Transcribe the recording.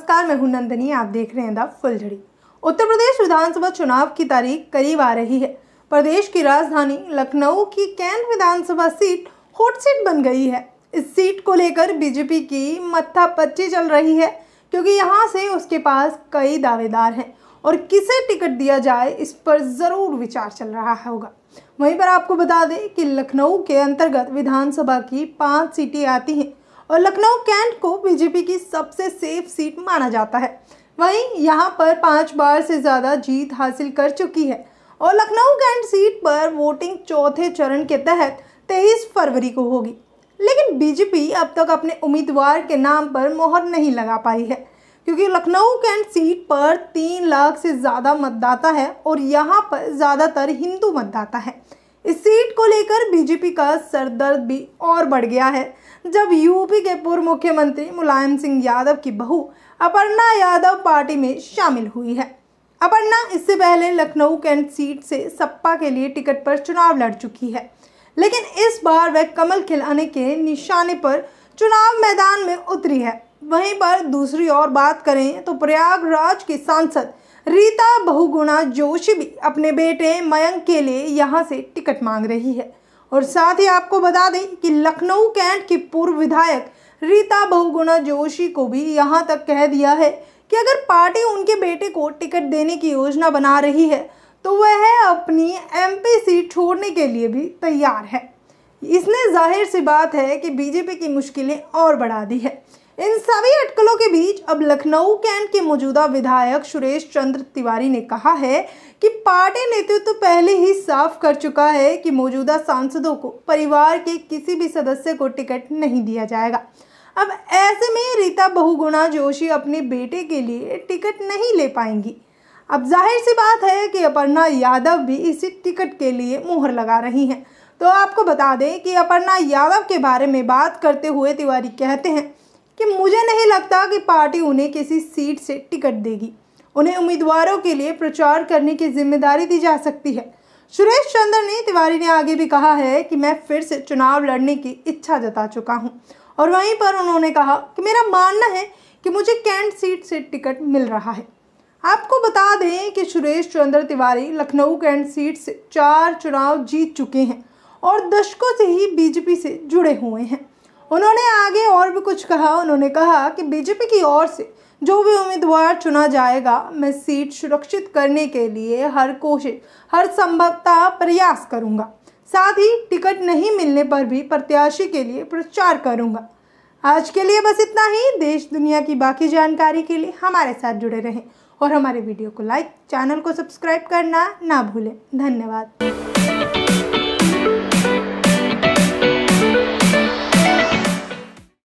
नमस्कार मैं हूं नंदनी आप देख रहे हैं द फुलझड़ी उत्तर प्रदेश विधानसभा चुनाव की तारीख करीब आ रही है प्रदेश की राजधानी लखनऊ की कैंट विधानसभा सीट हॉट सीट बन गई है इस सीट को लेकर बीजेपी की मत्था पच्ची चल रही है क्योंकि यहां से उसके पास कई दावेदार हैं और किसे टिकट दिया जाए इस पर ज़रूर विचार चल रहा होगा वहीं पर आपको बता दें कि लखनऊ के अंतर्गत विधानसभा की पाँच सीटें आती हैं और लखनऊ कैंट को बीजेपी की सबसे सेफ सीट माना जाता है वहीं यहाँ पर पांच बार से ज़्यादा जीत हासिल कर चुकी है और लखनऊ कैंट सीट पर वोटिंग चौथे चरण के तहत तेईस फरवरी को होगी लेकिन बीजेपी अब तक अपने उम्मीदवार के नाम पर मोहर नहीं लगा पाई है क्योंकि लखनऊ कैंट सीट पर तीन लाख से ज़्यादा मतदाता है और यहाँ पर ज़्यादातर हिंदू मतदाता है को लेकर बीजेपी का सरदर्द भी और बढ़ गया है जब यूपी के पूर्व मुख्यमंत्री मुलायम सिंह यादव की बहू अपर्णा यादव पार्टी में शामिल हुई है अपर्णा इससे पहले लखनऊ कैंट सीट से सपा के लिए टिकट पर चुनाव लड़ चुकी है लेकिन इस बार वह कमल खिलाने के निशाने पर चुनाव मैदान में उतरी है वहीं पर दूसरी ओर बात करें तो प्रयागराज के सांसद रीता बहुगुणा जोशी भी अपने बेटे मयंक के लिए यहाँ से टिकट मांग रही है और साथ ही आपको बता दें कि लखनऊ कैंट की पूर्व विधायक रीता बहुगुणा जोशी को भी यहाँ तक कह दिया है कि अगर पार्टी उनके बेटे को टिकट देने की योजना बना रही है तो वह अपनी एमपी सीट छोड़ने के लिए भी तैयार है इसने जाहिर सी बात है कि बीजेपी की मुश्किलें और बढ़ा दी है इन सभी अटकलों के बीच अब लखनऊ कैंट के मौजूदा विधायक सुरेश चंद्र तिवारी ने कहा है कि पार्टी नेतृत्व तो पहले ही साफ कर चुका है कि मौजूदा सांसदों को परिवार के किसी भी सदस्य को टिकट नहीं दिया जाएगा अब ऐसे में रीता बहुगुणा जोशी अपने बेटे के लिए टिकट नहीं ले पाएंगी अब जाहिर सी बात है कि अपर्णा यादव भी इसी टिकट के लिए मुहर लगा रही हैं तो आपको बता दें कि अपर्णा यादव के बारे में बात करते हुए तिवारी कहते हैं कि मुझे नहीं लगता कि पार्टी उन्हें किसी सीट से टिकट देगी उन्हें उम्मीदवारों के लिए प्रचार करने की जिम्मेदारी दी जा सकती है सुरेश चंद्र ने तिवारी ने आगे भी कहा है कि मैं फिर से चुनाव लड़ने की इच्छा जता चुका हूं और वहीं पर उन्होंने कहा कि मेरा मानना है कि मुझे कैंट सीट से टिकट मिल रहा है आपको बता दें कि सुरेश चंद्र तिवारी लखनऊ कैंट सीट से चार चुनाव जीत चुके हैं और दशकों से ही बीजेपी से जुड़े हुए हैं उन्होंने आगे और भी कुछ कहा उन्होंने कहा कि बीजेपी की ओर से जो भी उम्मीदवार चुना जाएगा मैं सीट सुरक्षित करने के लिए हर कोशिश हर संभवतः प्रयास करूंगा साथ ही टिकट नहीं मिलने पर भी प्रत्याशी के लिए प्रचार करूंगा आज के लिए बस इतना ही देश दुनिया की बाकी जानकारी के लिए हमारे साथ जुड़े रहें और हमारे वीडियो को लाइक चैनल को सब्सक्राइब करना ना भूलें धन्यवाद